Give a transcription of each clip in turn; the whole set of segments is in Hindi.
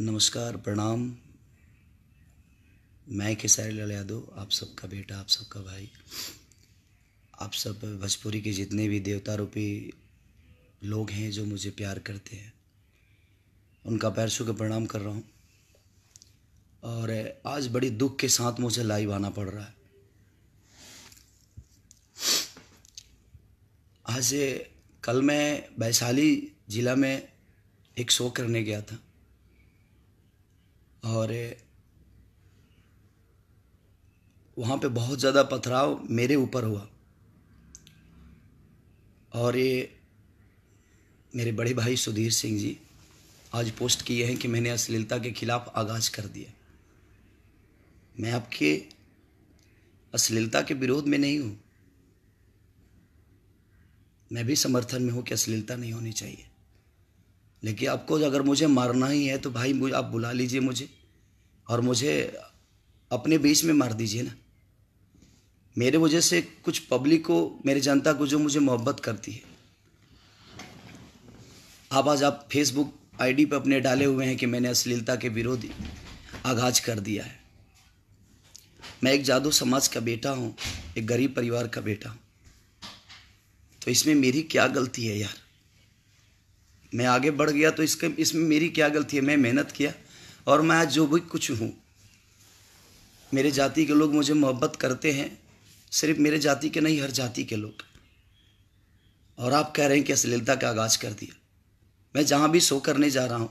नमस्कार प्रणाम मैं खेसारी लाल यादव आप सबका बेटा आप सबका भाई आप सब भोजपुरी के जितने भी देवता रूपी लोग हैं जो मुझे प्यार करते हैं उनका पैर छू के प्रणाम कर रहा हूँ और आज बड़ी दुख के साथ मुझे लाइव आना पड़ रहा है आज कल मैं वैशाली ज़िला में एक शो करने गया था और वहाँ पे बहुत ज़्यादा पथराव मेरे ऊपर हुआ और ये मेरे बड़े भाई सुधीर सिंह जी आज पोस्ट किए हैं कि मैंने अश्लीलता के खिलाफ आगाज़ कर दिया मैं आपके अश्लीलता के विरोध में नहीं हूँ मैं भी समर्थन में हूँ कि अश्लीलता नहीं होनी चाहिए लेकिन आपको अगर मुझे मारना ही है तो भाई आप बुला लीजिए मुझे और मुझे अपने बीच में मार दीजिए ना मेरे वजह से कुछ पब्लिक को मेरी जनता को जो मुझे मोहब्बत करती है आप आज आप फेसबुक आईडी पर अपने डाले हुए हैं कि मैंने अश्लीलता के विरोधी आगाज कर दिया है मैं एक जादू समाज का बेटा हूँ एक गरीब परिवार का बेटा हूँ तो इसमें मेरी क्या गलती है यार मैं आगे बढ़ गया तो इसके इसमें मेरी क्या गलती है मैं मेहनत किया और मैं आज जो भी कुछ हूँ मेरे जाति के लोग मुझे मोहब्बत करते हैं सिर्फ मेरे जाति के नहीं हर जाति के लोग और आप कह रहे हैं कि अश्लीलता का आगाज कर दिया मैं जहाँ भी शो करने जा रहा हूँ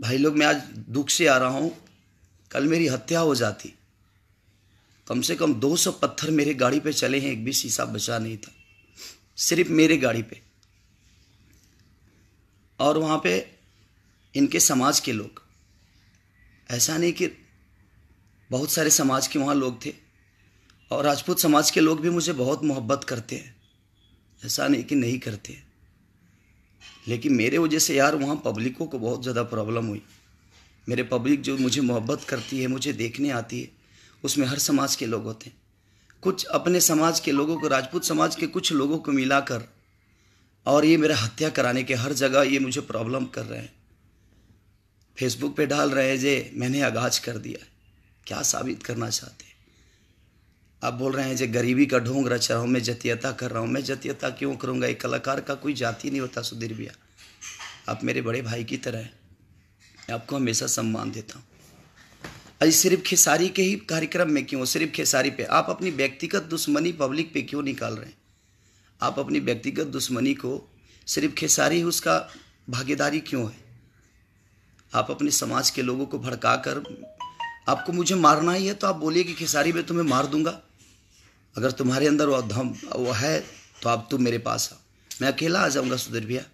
भाई लोग मैं आज दुख से आ रहा हूँ कल मेरी हत्या हो जाती कम से कम 200 पत्थर मेरे गाड़ी पे चले हैं एक भी शीशा बचा नहीं था सिर्फ मेरे गाड़ी पे और वहाँ पे इनके समाज के लोग ऐसा नहीं कि बहुत सारे समाज के वहाँ लोग थे और राजपूत समाज के लोग भी मुझे बहुत मोहब्बत करते हैं ऐसा नहीं कि नहीं करते लेकिन मेरे वजह से यार वहाँ पब्लिकों को बहुत ज़्यादा प्रॉब्लम हुई मेरे पब्लिक जो मुझे मोहब्बत करती है मुझे देखने आती है उसमें हर समाज के लोग होते हैं कुछ अपने समाज के लोगों को राजपूत समाज के कुछ लोगों को मिलाकर और ये मेरा हत्या कराने के हर जगह ये मुझे प्रॉब्लम कर रहे हैं फेसबुक पे डाल रहे हैं जे मैंने आगाज कर दिया क्या साबित करना चाहते हैं आप बोल रहे हैं जे गरीबी का ढोंग रच रहा हूँ मैं जतियता कर रहा हूँ मैं जतियता क्यों करूँगा एक कलाकार का कोई जाति नहीं होता सुधीर भैया आप मेरे बड़े भाई की तरह हैं मैं आपको हमेशा सम्मान देता हूँ अरे सिर्फ खेसारी के ही कार्यक्रम में क्यों सिर्फ खेसारी पे आप अपनी व्यक्तिगत दुश्मनी पब्लिक पे क्यों निकाल रहे हैं आप अपनी व्यक्तिगत दुश्मनी को सिर्फ खेसारी उसका भागीदारी क्यों है आप अपने समाज के लोगों को भड़का कर आपको मुझे मारना ही है तो आप बोलिए कि खेसारी मैं तुम्हें मार दूंगा अगर तुम्हारे अंदर वो धम वो है तो आप तुम मेरे पास आओ मैं अकेला आ जाऊंगा सुधीर भैया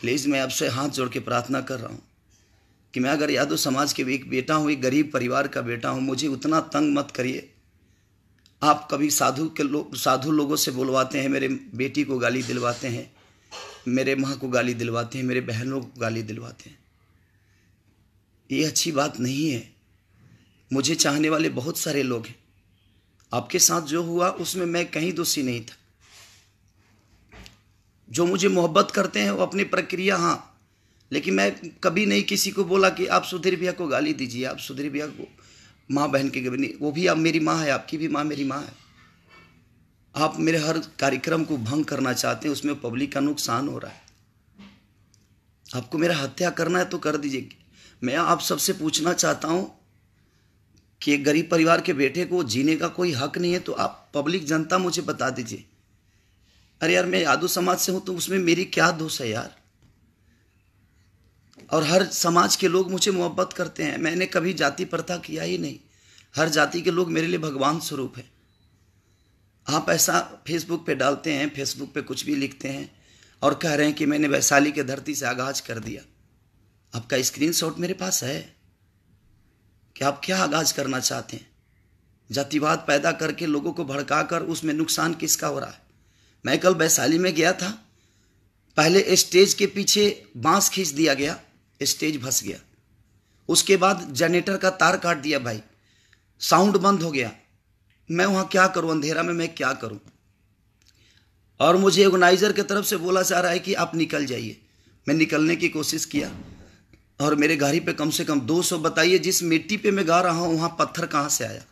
प्लीज़ मैं आपसे हाथ जोड़ के प्रार्थना कर रहा हूँ कि मैं अगर यादव समाज के एक बेटा हूँ एक गरीब परिवार का बेटा हूँ मुझे उतना तंग मत करिए आप कभी साधु के लोग साधु लोगों से बुलवाते हैं मेरे बेटी को गाली दिलवाते हैं मेरे माँ को गाली दिलवाते हैं मेरे बहनों को गाली दिलवाते हैं ये अच्छी बात नहीं है मुझे चाहने वाले बहुत सारे लोग हैं आपके साथ जो हुआ उसमें मैं कहीं दोषी नहीं था जो मुझे मोहब्बत करते हैं वो अपनी प्रक्रिया हाँ लेकिन मैं कभी नहीं किसी को बोला कि आप सुधीर भैया को गाली दीजिए आप सुधीर भैया को माँ बहन के गभी वो भी आप मेरी माँ है आपकी भी माँ मेरी माँ है आप मेरे हर कार्यक्रम को भंग करना चाहते हैं उसमें पब्लिक का नुकसान हो रहा है आपको मेरा हत्या करना है तो कर दीजिए मैं आप सबसे पूछना चाहता हूँ कि एक गरीब परिवार के बेटे को जीने का कोई हक नहीं है तो आप पब्लिक जनता मुझे बता दीजिए अरे यार मैं यादव समाज से हूँ तो उसमें मेरी क्या दोष है यार और हर समाज के लोग मुझे मोहब्बत करते हैं मैंने कभी जाति प्रथा किया ही नहीं हर जाति के लोग मेरे लिए भगवान स्वरूप हैं आप ऐसा फेसबुक पे डालते हैं फेसबुक पे कुछ भी लिखते हैं और कह रहे हैं कि मैंने वैशाली के धरती से आगाज कर दिया आपका स्क्रीनशॉट मेरे पास है कि आप क्या आगाज करना चाहते हैं जातिवाद पैदा करके लोगों को भड़काकर उसमें नुकसान किसका हो रहा है मैं कल वैशाली में गया था पहले स्टेज के पीछे बांस खींच दिया गया स्टेज भस गया उसके बाद जनरेटर का तार काट दिया भाई साउंड बंद हो गया मैं वहाँ क्या करूँ अंधेरा में मैं क्या करूँ और मुझे ऑर्गेनाइज़र की तरफ से बोला जा रहा है कि आप निकल जाइए मैं निकलने की कोशिश किया और मेरे गाड़ी पे कम से कम दो सौ बताइए जिस मिट्टी पे मैं गा रहा हूँ वहाँ पत्थर कहाँ से आया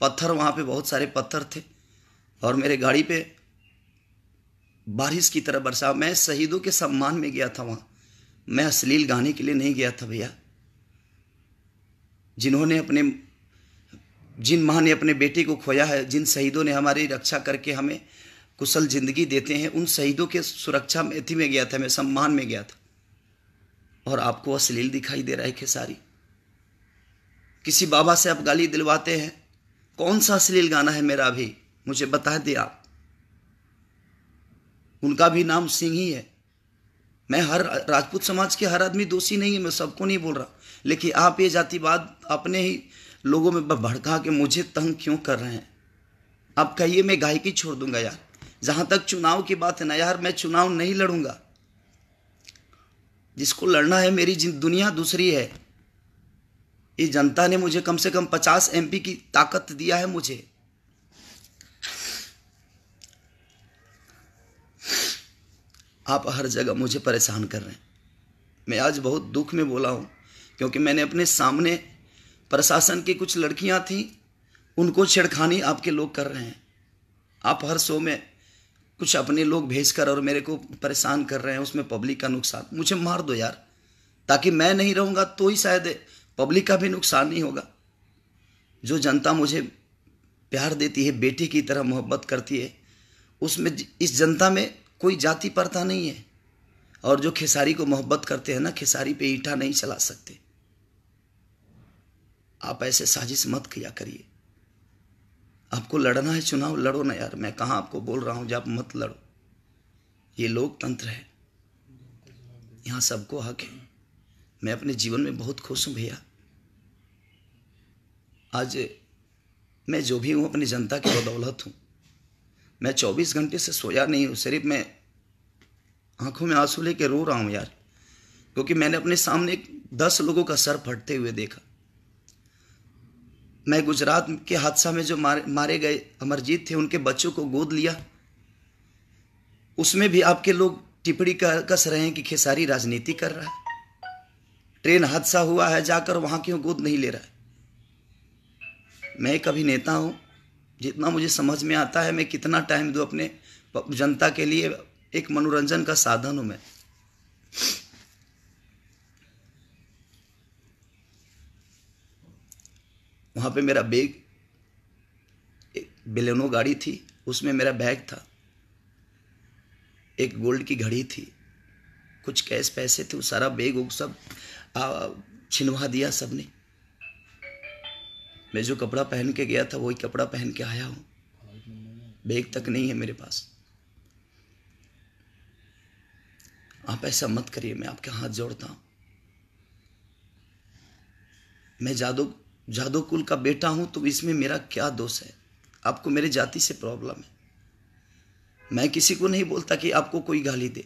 पत्थर वहाँ पे बहुत सारे पत्थर थे और मेरे गाड़ी पे बारिश की तरह बरसा मैं शहीदों के सम्मान में गया था वहाँ मैं अश्लील गाने के लिए नहीं गया था भैया जिन्होंने अपने जिन माँ ने अपने बेटे को खोया है जिन शहीदों ने हमारी रक्षा करके हमें कुशल जिंदगी देते हैं उन शहीदों के सुरक्षा में थी में गया था मैं सम्मान में गया था और आपको अश्लील दिखाई दे रहा है खेसारी किसी बाबा से आप गाली दिलवाते हैं कौन सा अश्लील गाना है मेरा अभी मुझे बता दे आप उनका भी नाम सिंह ही है मैं हर राजपूत समाज के हर आदमी दोषी नहीं है मैं सबको नहीं बोल रहा लेकिन आप ये जातिवाद अपने ही लोगों में भड़का के मुझे तंग क्यों कर रहे हैं आप कहिए मैं गायकी छोड़ दूंगा यार जहां तक चुनाव की बात है ना यार मैं चुनाव नहीं लड़ूंगा जिसको लड़ना है मेरी दुनिया दूसरी है ये जनता ने मुझे कम से कम पचास एमपी की ताकत दिया है मुझे आप हर जगह मुझे परेशान कर रहे हैं मैं आज बहुत दुख में बोला हूँ क्योंकि मैंने अपने सामने प्रशासन की कुछ लड़कियाँ थीं उनको छेड़खानी आपके लोग कर रहे हैं आप हर शो में कुछ अपने लोग भेजकर और मेरे को परेशान कर रहे हैं उसमें पब्लिक का नुकसान मुझे मार दो यार ताकि मैं नहीं रहूंगा तो ही शायद पब्लिक का भी नुकसान नहीं होगा जो जनता मुझे प्यार देती है बेटी की तरह मोहब्बत करती है उसमें इस जनता में कोई जाति पड़ता नहीं है और जो खेसारी को मोहब्बत करते हैं ना खेसारी पे ईटा नहीं चला सकते आप ऐसे साजिश मत किया करिए आपको लड़ना है चुनाव लड़ो ना यार मैं कहाँ आपको बोल रहा हूँ जब मत लड़ो ये लोकतंत्र है यहाँ सबको हक है मैं अपने जीवन में बहुत खुश हूँ भैया आज मैं जो भी हूँ अपनी जनता की बदौलत हूँ मैं 24 घंटे से सोया नहीं हूँ सिर्फ मैं आंखों में आंसू लेके रो रहा हूँ यार क्योंकि मैंने अपने सामने दस लोगों का सर फटते हुए देखा मैं गुजरात के हादसा में जो मारे मारे गए अमरजीत थे उनके बच्चों को गोद लिया उसमें भी आपके लोग टिप्पणी कस रहे हैं कि खेसारी राजनीति कर रहा है ट्रेन हादसा हुआ है जाकर वहाँ क्यों गोद नहीं ले रहा है मैं कभी नेता हूँ जितना मुझे समझ में आता है मैं कितना टाइम दूँ अपने जनता के लिए एक मनोरंजन का साधन हूँ मैं वहाँ पे मेरा बैग एक बिलेनो गाड़ी थी उसमें मेरा बैग था एक गोल्ड की घड़ी थी कुछ कैश पैसे थे वो सारा बैग वो सब छिनवा दिया सब ने मैं जो कपड़ा पहन के गया था वही कपड़ा पहन के आया हूँ बैग तक नहीं है मेरे पास आप ऐसा मत करिए मैं आपके हाथ जोड़ता हूँ मैं जादू जादो कुल का बेटा हूं तो इसमें मेरा क्या दोष है आपको मेरे जाति से प्रॉब्लम है मैं किसी को नहीं बोलता कि आपको कोई गाली दे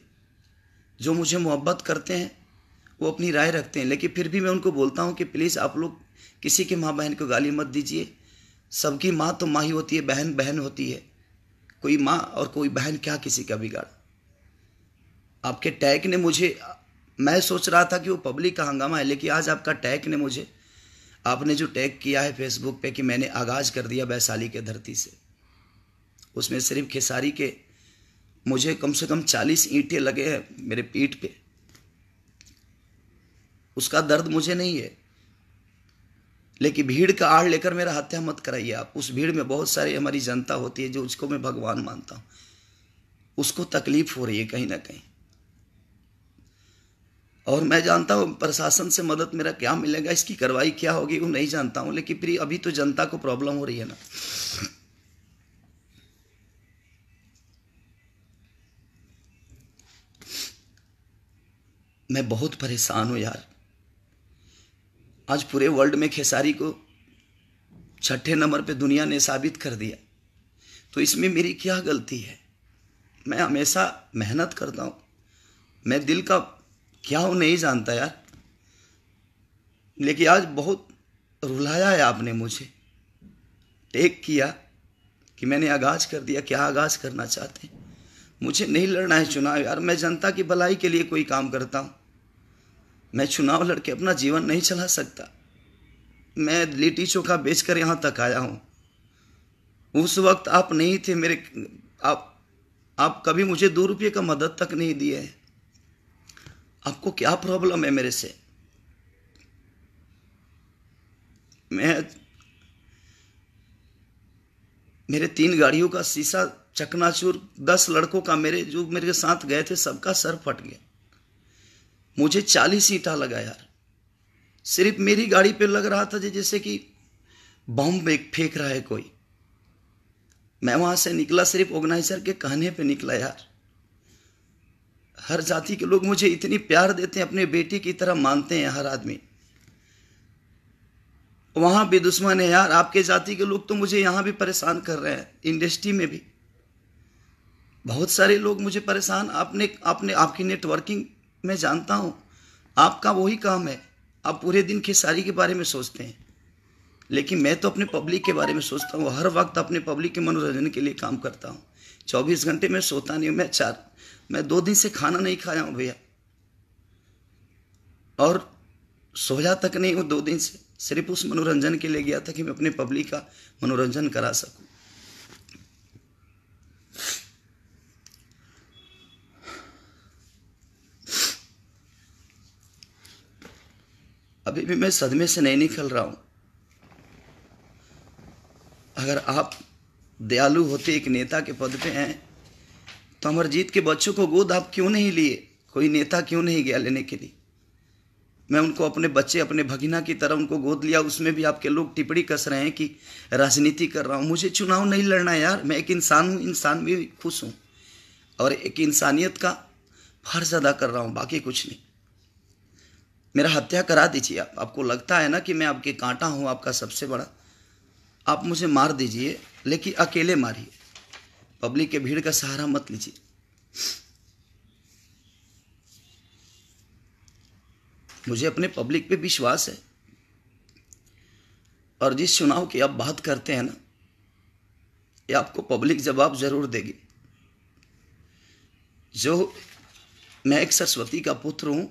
जो मुझे मोहब्बत करते हैं वो अपनी राय रखते हैं लेकिन फिर भी मैं उनको बोलता हूँ कि प्लीज़ आप लोग किसी के माँ बहन को गाली मत दीजिए सबकी माँ तो माँ ही होती है बहन बहन होती है कोई माँ और कोई बहन क्या किसी का बिगाड़ आपके टैग ने मुझे मैं सोच रहा था कि वो पब्लिक का हंगामा है लेकिन आज आपका टैग ने मुझे आपने जो टैग किया है फेसबुक पे कि मैंने आगाज़ कर दिया वैशाली के धरती से उसमें सिर्फ खेसारी के मुझे कम से कम चालीस ईंटें लगे हैं मेरे पीठ पे उसका दर्द मुझे नहीं है लेकिन भीड़ का आड़ लेकर मेरा हत्या मत कराइए आप उस भीड़ में बहुत सारी हमारी जनता होती है जो उसको मैं भगवान मानता हूँ उसको तकलीफ हो रही है कहीं ना कहीं और मैं जानता हूँ प्रशासन से मदद मेरा क्या मिलेगा इसकी कार्रवाई क्या होगी वो नहीं जानता हूँ लेकिन फिर अभी तो जनता को प्रॉब्लम हो रही है ना मैं बहुत परेशान हूँ यार आज पूरे वर्ल्ड में खेसारी को छठे नंबर पे दुनिया ने साबित कर दिया तो इसमें मेरी क्या गलती है मैं हमेशा मेहनत करता हूँ मैं दिल का क्या वो नहीं जानता यार लेकिन आज बहुत रुलाया है आपने मुझे टेक किया कि मैंने आगाज कर दिया क्या आगाज करना चाहते हैं मुझे नहीं लड़ना है चुनाव यार मैं जनता की भलाई के लिए कोई काम करता हूँ मैं चुनाव लड़के अपना जीवन नहीं चला सकता मैं लिट्टी चोखा बेचकर यहाँ तक आया हूँ उस वक्त आप नहीं थे मेरे आप आप कभी मुझे दो रुपये का मदद तक नहीं दिए हैं आपको क्या प्रॉब्लम है मेरे से मैं मेरे तीन गाड़ियों का शीशा चकनाचूर दस लड़कों का मेरे जो मेरे साथ गए थे सबका सर फट गया मुझे चालीस ईटा लगा यार सिर्फ मेरी गाड़ी पे लग रहा था जैसे कि बम फेंक रहा है कोई मैं वहां से निकला सिर्फ ऑर्गेनाइजर के कहने पे निकला यार हर जाति के लोग मुझे इतनी प्यार देते हैं अपने बेटी की तरह मानते हैं हर आदमी वहाँ भी दुश्मन है यार आपके जाति के लोग तो मुझे यहाँ भी परेशान कर रहे हैं इंडस्ट्री में भी बहुत सारे लोग मुझे परेशान आपने आपने आपकी नेटवर्किंग में जानता हूँ आपका वही काम है आप पूरे दिन खेसारी के बारे में सोचते हैं लेकिन मैं तो अपने पब्लिक के बारे में सोचता हूँ हर वक्त अपने पब्लिक के मनोरंजन के लिए काम करता हूँ चौबीस घंटे में सोता नहीं हूँ मैं चार मैं दो दिन से खाना नहीं खाया हूँ भैया और सोया तक नहीं हूँ दो दिन से सिर्फ उस मनोरंजन के लिए गया था कि मैं अपने पब्लिक का मनोरंजन करा सकूं अभी भी मैं सदमे से नहीं निकल रहा हूं अगर आप दयालु होते एक नेता के पद पे हैं तो अमरजीत के बच्चों को गोद आप क्यों नहीं लिए कोई नेता क्यों नहीं गया लेने के लिए मैं उनको अपने बच्चे अपने भगीना की तरह उनको गोद लिया उसमें भी आपके लोग टिप्पणी कस रहे हैं कि राजनीति कर रहा हूँ मुझे चुनाव नहीं लड़ना यार मैं एक इंसान हूँ इंसान भी खुश हूँ और एक इंसानियत का फर्ज अदा कर रहा हूँ बाकी कुछ नहीं मेरा हत्या करा दीजिए आप आपको लगता है ना कि मैं आपके कांटा हूँ आपका सबसे बड़ा आप मुझे मार दीजिए लेकिन अकेले मारिए पब्लिक के भीड़ का सहारा मत लीजिए मुझे अपने पब्लिक पे विश्वास है और जिस चुनाव की आप बात करते हैं ना ये आपको पब्लिक जवाब जरूर देगी जो मैं एक सरस्वती का पुत्र हूं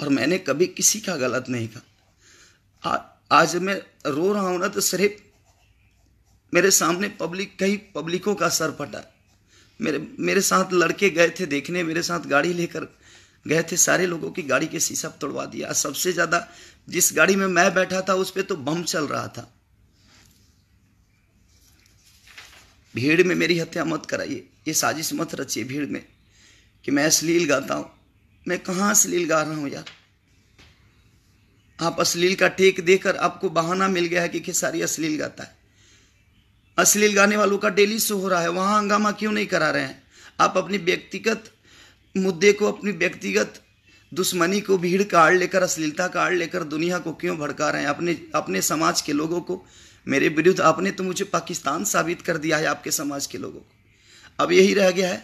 और मैंने कभी किसी का गलत नहीं कहा आज मैं रो रहा हूं ना तो सिर्फ मेरे सामने पब्लिक कई पब्लिकों का सर फटा मेरे मेरे साथ लड़के गए थे देखने मेरे साथ गाड़ी लेकर गए थे सारे लोगों की गाड़ी के शीशा तोड़वा दिया सबसे ज़्यादा जिस गाड़ी में मैं बैठा था उस पर तो बम चल रहा था भीड़ में मेरी हत्या मत कराइए ये साजिश मत रचिए भीड़ में कि मैं अश्लील गाता हूँ मैं कहाँ अश्लील गा रहा हूँ यार आप अश्लील का टेक देकर आपको बहाना मिल गया है कि खेसारी अश्लील गाता है अश्लील गाने वालों का डेली शो हो रहा है वहाँ हंगामा क्यों नहीं करा रहे हैं आप अपनी व्यक्तिगत मुद्दे को अपनी व्यक्तिगत दुश्मनी को भीड़ का आड़ लेकर अश्लीलता का आड़ लेकर दुनिया को क्यों भड़का रहे हैं अपने अपने समाज के लोगों को मेरे विरुद्ध आपने तो मुझे पाकिस्तान साबित कर दिया है आपके समाज के लोगों को अब यही रह गया है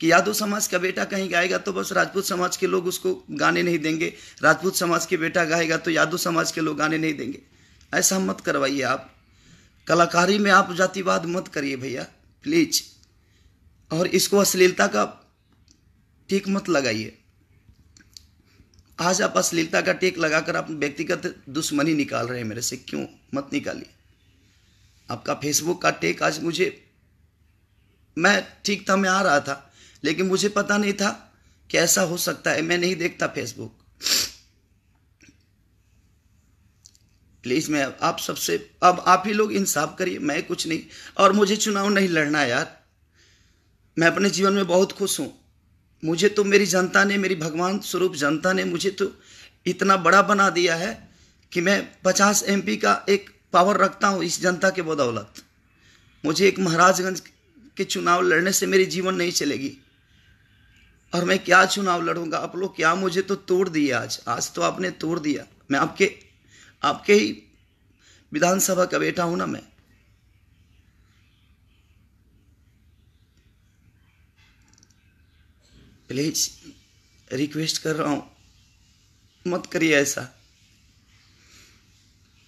कि यादव समाज का बेटा कहीं गाएगा तो बस राजपूत समाज के लोग उसको गाने नहीं देंगे राजपूत समाज के बेटा गाएगा तो यादव समाज के लोग गाने नहीं देंगे ऐसा मत करवाइए आप कलाकारी में आप जातिवाद मत करिए भैया प्लीज और इसको अश्लीलता का टेक मत लगाइए आज आप अश्लीलता का टेक लगाकर आप व्यक्तिगत दुश्मनी निकाल रहे हैं मेरे से क्यों मत निकालिए आपका फेसबुक का टेक आज मुझे मैं ठीक था मैं आ रहा था लेकिन मुझे पता नहीं था कि ऐसा हो सकता है मैं नहीं देखता फेसबुक प्लीज़ मैं आप सबसे अब आप ही लोग इंसाफ करिए मैं कुछ नहीं और मुझे चुनाव नहीं लड़ना यार मैं अपने जीवन में बहुत खुश हूँ मुझे तो मेरी जनता ने मेरी भगवान स्वरूप जनता ने मुझे तो इतना बड़ा बना दिया है कि मैं पचास एम का एक पावर रखता हूँ इस जनता के बदौलत मुझे एक महाराजगंज के चुनाव लड़ने से मेरी जीवन नहीं चलेगी और मैं क्या चुनाव लड़ूंगा आप लोग क्या मुझे तो तोड़ दिया आज आज तो आपने तोड़ दिया मैं आपके आपके ही विधानसभा का बेटा हूं ना मैं प्लीज रिक्वेस्ट कर रहा हूं मत करिए ऐसा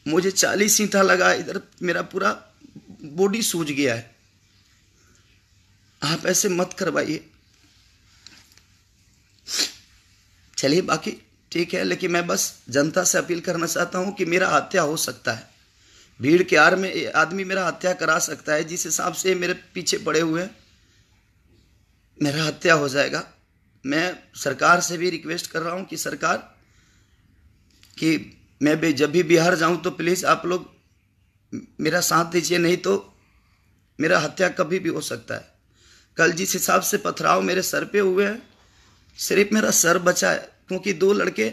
मुझे चालीस सीटा लगा इधर मेरा पूरा बॉडी सूज गया है आप ऐसे मत करवाइए चलिए बाकी ठीक है लेकिन मैं बस जनता से अपील करना चाहता हूँ कि मेरा हत्या हो सकता है भीड़ के आर में आदमी मेरा हत्या करा सकता है जिस हिसाब से मेरे पीछे पड़े हुए हैं मेरा हत्या हो जाएगा मैं सरकार से भी रिक्वेस्ट कर रहा हूँ कि सरकार कि मैं भी जब भी बिहार जाऊँ तो प्लीज़ आप लोग मेरा साथ दीजिए नहीं तो मेरा हत्या कभी भी हो सकता है कल जिस हिसाब से पथराव मेरे सर पे हुए हैं सिर्फ मेरा सर बचा है क्योंकि दो लड़के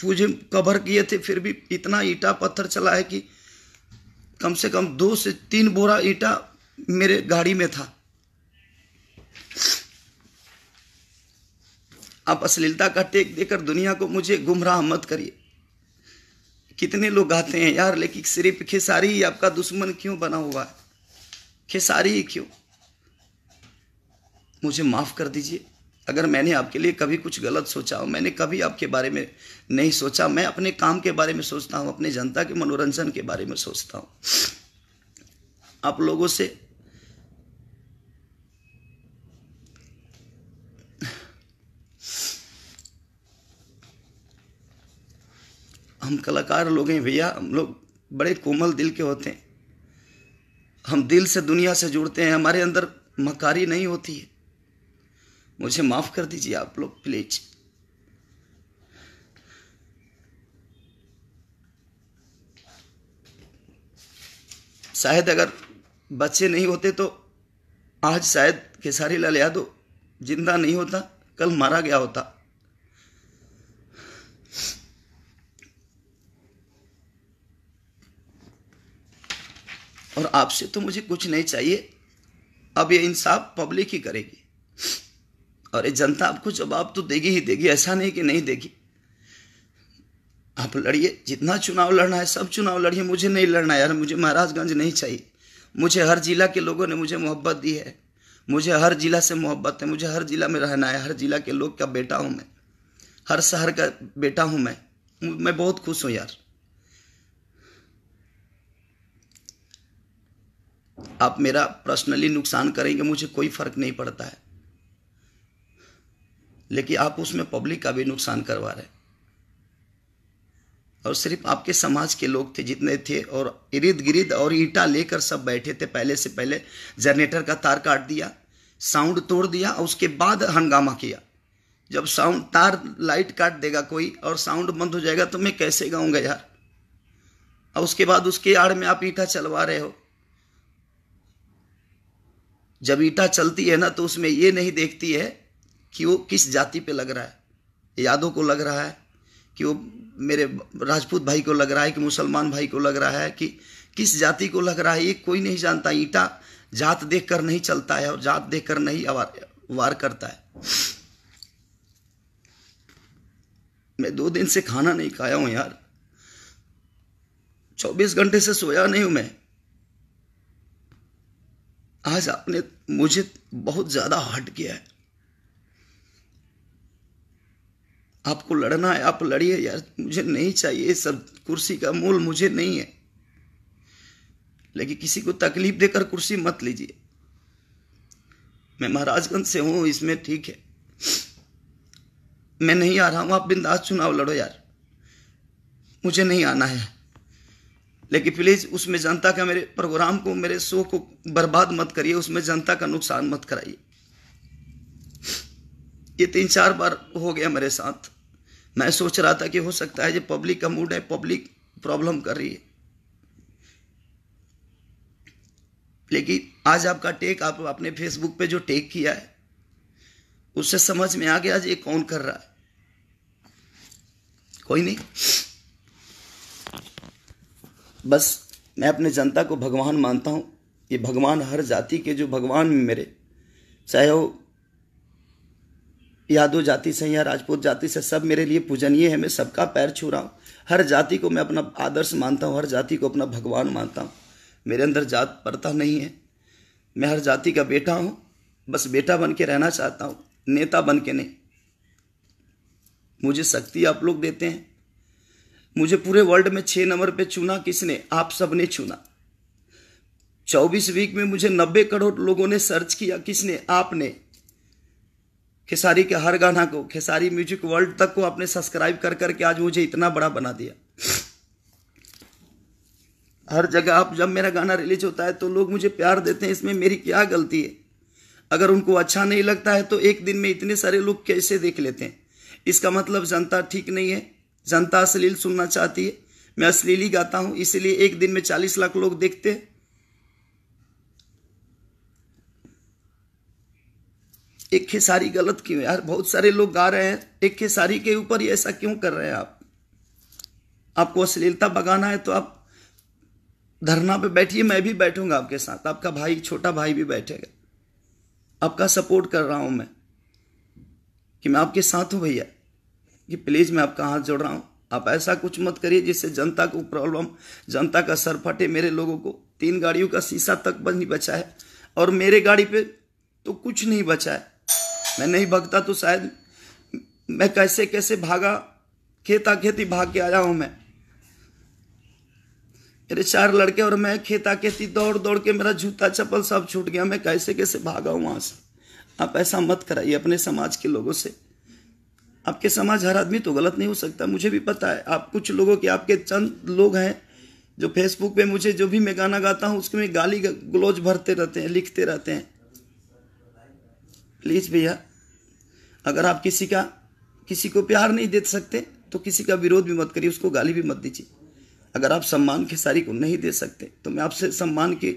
पूजे कवर किए थे फिर भी इतना ईटा पत्थर चला है कि कम से कम दो से तीन बोरा ईटा मेरे गाड़ी में था आप अश्लीलता का टेक देकर दुनिया को मुझे गुमराह मत करिए कितने लोग गाते हैं यार लेकिन सिर्फ खेसारी ही आपका दुश्मन क्यों बना हुआ है खेसारी ही क्यों मुझे माफ़ कर दीजिए अगर मैंने आपके लिए कभी कुछ गलत सोचा हो मैंने कभी आपके बारे में नहीं सोचा मैं अपने काम के बारे में सोचता हूँ अपने जनता के मनोरंजन के बारे में सोचता हूँ आप लोगों से हम कलाकार लोग हैं भैया हम लोग बड़े कोमल दिल के होते हैं हम दिल से दुनिया से जुड़ते हैं हमारे अंदर मकारी नहीं होती है मुझे माफ कर दीजिए आप लोग प्लीज शायद अगर बच्चे नहीं होते तो आज शायद खेसारी लाल यादव जिंदा नहीं होता कल मारा गया होता और आपसे तो मुझे कुछ नहीं चाहिए अब ये इंसाफ पब्लिक ही करेगी और ये जनता आपको जवाब तो देगी ही देगी ऐसा नहीं कि नहीं देगी आप लड़िए जितना चुनाव लड़ना है सब चुनाव लड़िए मुझे नहीं लड़ना यार मुझे महाराजगंज नहीं चाहिए मुझे हर जिला के लोगों ने मुझे मोहब्बत दी है मुझे हर जिला से मोहब्बत है मुझे हर जिला में रहना है हर जिला के लोग का बेटा हूँ मैं हर शहर का बेटा हूँ मैं मैं बहुत खुश हूँ यार आप मेरा पर्सनली नुकसान करेंगे मुझे कोई फर्क नहीं पड़ता है लेकिन आप उसमें पब्लिक का भी नुकसान करवा रहे और सिर्फ आपके समाज के लोग थे जितने थे और इर्द गिर्द और ईटा लेकर सब बैठे थे पहले से पहले जनरेटर का तार काट दिया साउंड तोड़ दिया और उसके बाद हंगामा किया जब साउंड तार लाइट काट देगा कोई और साउंड बंद हो जाएगा तो मैं कैसे गाऊंगा यार और उसके बाद उसके आड़ में आप ईटा चलवा रहे हो जब ईटा चलती है ना तो उसमें ये नहीं देखती है कि वो किस जाति पे लग रहा है यादों को लग रहा है कि वो मेरे राजपूत भाई को लग रहा है कि मुसलमान भाई को लग रहा है कि किस जाति को लग रहा है ये कोई नहीं जानता ईटा जात देख कर नहीं चलता है और जात देख कर नहीं वार, वार करता है मैं दो दिन से खाना नहीं खाया हूं यार चौबीस घंटे से सोया नहीं हूं मैं आज आपने मुझे बहुत ज़्यादा हट किया है आपको लड़ना है आप लड़िए यार मुझे नहीं चाहिए सब कुर्सी का मूल मुझे नहीं है लेकिन किसी को तकलीफ देकर कुर्सी मत लीजिए मैं महाराजगंज से हूं इसमें ठीक है मैं नहीं आ रहा हूँ आप बिंदास चुनाव लड़ो यार मुझे नहीं आना है लेकिन प्लीज़ उसमें जनता का मेरे प्रोग्राम को मेरे शो को बर्बाद मत करिए उसमें जनता का नुकसान मत कराइए ये तीन चार बार हो गया मेरे साथ मैं सोच रहा था कि हो सकता है जो पब्लिक का मूड है पब्लिक प्रॉब्लम कर रही है लेकिन आज आपका टेक आप अपने फेसबुक पे जो टेक किया है उससे समझ में आ गया ये कौन कर रहा है कोई नहीं बस मैं अपने जनता को भगवान मानता हूँ ये भगवान हर जाति के जो भगवान मेरे चाहे वो यादव जाति से या राजपूत जाति से सब मेरे लिए पूजनीय है मैं सबका पैर छू रहा हूँ हर जाति को मैं अपना आदर्श मानता हूँ हर जाति को अपना भगवान मानता हूँ मेरे अंदर जात पड़ता नहीं है मैं हर जाति का बेटा हूँ बस बेटा बन के रहना चाहता हूँ नेता बन के नहीं मुझे शक्ति आप लोग देते हैं मुझे पूरे वर्ल्ड में छः नंबर पे चुना किसने आप सब ने चुना चौबीस वीक में मुझे नब्बे करोड़ लोगों ने सर्च किया किसने आपने खेसारी के हर गाना को खेसारी म्यूजिक वर्ल्ड तक को आपने सब्सक्राइब कर करके आज मुझे इतना बड़ा बना दिया हर जगह आप जब मेरा गाना रिलीज होता है तो लोग मुझे प्यार देते हैं इसमें मेरी क्या गलती है अगर उनको अच्छा नहीं लगता है तो एक दिन में इतने सारे लोग कैसे देख लेते हैं इसका मतलब जनता ठीक नहीं है जनता अश्लील सुनना चाहती है मैं अश्लील ही गाता हूँ इसीलिए एक दिन में चालीस लाख लोग देखते हैं एक खेसारी गलत क्यों यार बहुत सारे लोग गा रहे हैं एक खेसारी के ऊपर ही ऐसा क्यों कर रहे हैं आप आपको अश्लीलता बगाना है तो आप धरना पे बैठिए मैं भी बैठूंगा आपके साथ आपका भाई छोटा भाई भी बैठेगा आपका सपोर्ट कर रहा हूं मैं कि मैं आपके साथ हूं भैया कि प्लीज़ मैं आपका हाथ जोड़ रहा हूं आप ऐसा कुछ मत करिए जिससे जनता को प्रॉब्लम जनता का सर फटे मेरे लोगों को तीन गाड़ियों का शीशा तक बच नहीं बचा है और मेरे गाड़ी पे तो कुछ नहीं बचा है मैं नहीं भागता तो शायद मैं कैसे कैसे भागा खेता खेती भाग के आया हूं मैं मेरे चार लड़के और मैं खेता खेती दौड़ दौड़ के मेरा जूता चप्पल सब छूट गया मैं कैसे कैसे भागा हूं वहां से आप ऐसा मत कराइए अपने समाज के लोगों से आपके समाज हर आदमी तो गलत नहीं हो सकता मुझे भी पता है आप कुछ लोगों के आपके चंद लोग हैं जो फेसबुक पे मुझे जो भी मैं गाना गाता हूँ उसमें गाली ग्लोज भरते रहते हैं लिखते रहते हैं प्लीज भैया अगर आप किसी का किसी को प्यार नहीं दे सकते तो किसी का विरोध भी मत करिए उसको गाली भी मत दीजिए अगर आप सम्मान के सारी को नहीं दे सकते तो मैं आपसे सम्मान की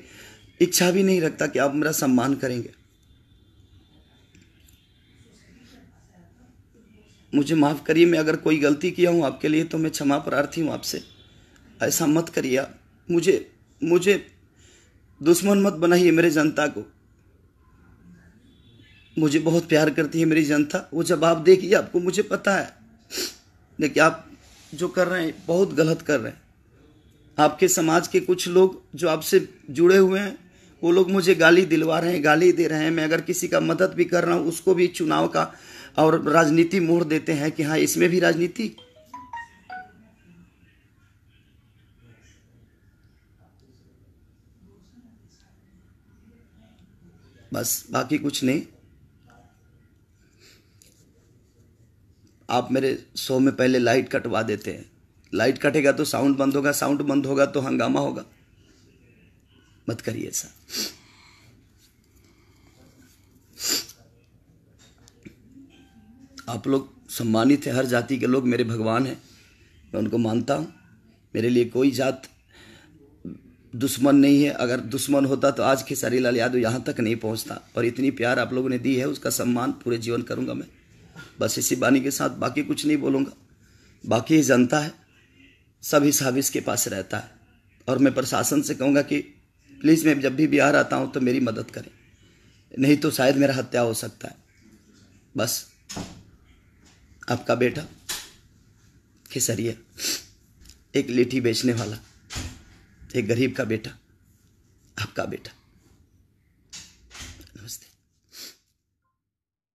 इच्छा भी नहीं रखता कि आप मेरा सम्मान करेंगे मुझे माफ़ करिए मैं अगर कोई गलती किया हूँ आपके लिए तो मैं क्षमा प्रार्थी हूँ आपसे ऐसा मत करिए मुझे मुझे दुश्मन मत बनाइए मेरे जनता को मुझे बहुत प्यार करती है मेरी जनता वो जब आप देखिए आपको मुझे पता है देखिए आप जो कर रहे हैं बहुत गलत कर रहे हैं आपके समाज के कुछ लोग जो आपसे जुड़े हुए हैं वो लोग मुझे गाली दिलवा रहे हैं गाली दे रहे हैं मैं अगर किसी का मदद भी कर रहा हूँ उसको भी चुनाव का और राजनीति मोड़ देते हैं कि हाँ इसमें भी राजनीति बस बाकी कुछ नहीं आप मेरे शो में पहले लाइट कटवा देते हैं लाइट कटेगा तो साउंड बंद होगा साउंड बंद होगा तो हंगामा होगा मत करिए ऐसा आप लोग सम्मानित हैं हर जाति के लोग मेरे भगवान हैं मैं उनको मानता हूँ मेरे लिए कोई जात दुश्मन नहीं है अगर दुश्मन होता तो आज खेसारी लाल यादव यहाँ तक नहीं पहुँचता और इतनी प्यार आप लोगों ने दी है उसका सम्मान पूरे जीवन करूँगा मैं बस इसी बानी के साथ बाकी कुछ नहीं बोलूँगा बाकी ही जनता है सब हिसाब इसके के पास रहता है और मैं प्रशासन से कहूँगा कि प्लीज़ मैं जब भी बिहार आता हूँ तो मेरी मदद करें नहीं तो शायद मेरा हत्या हो सकता है बस आपका बेटा खेसरिया एक लेठी बेचने वाला एक गरीब का बेटा आपका बेटा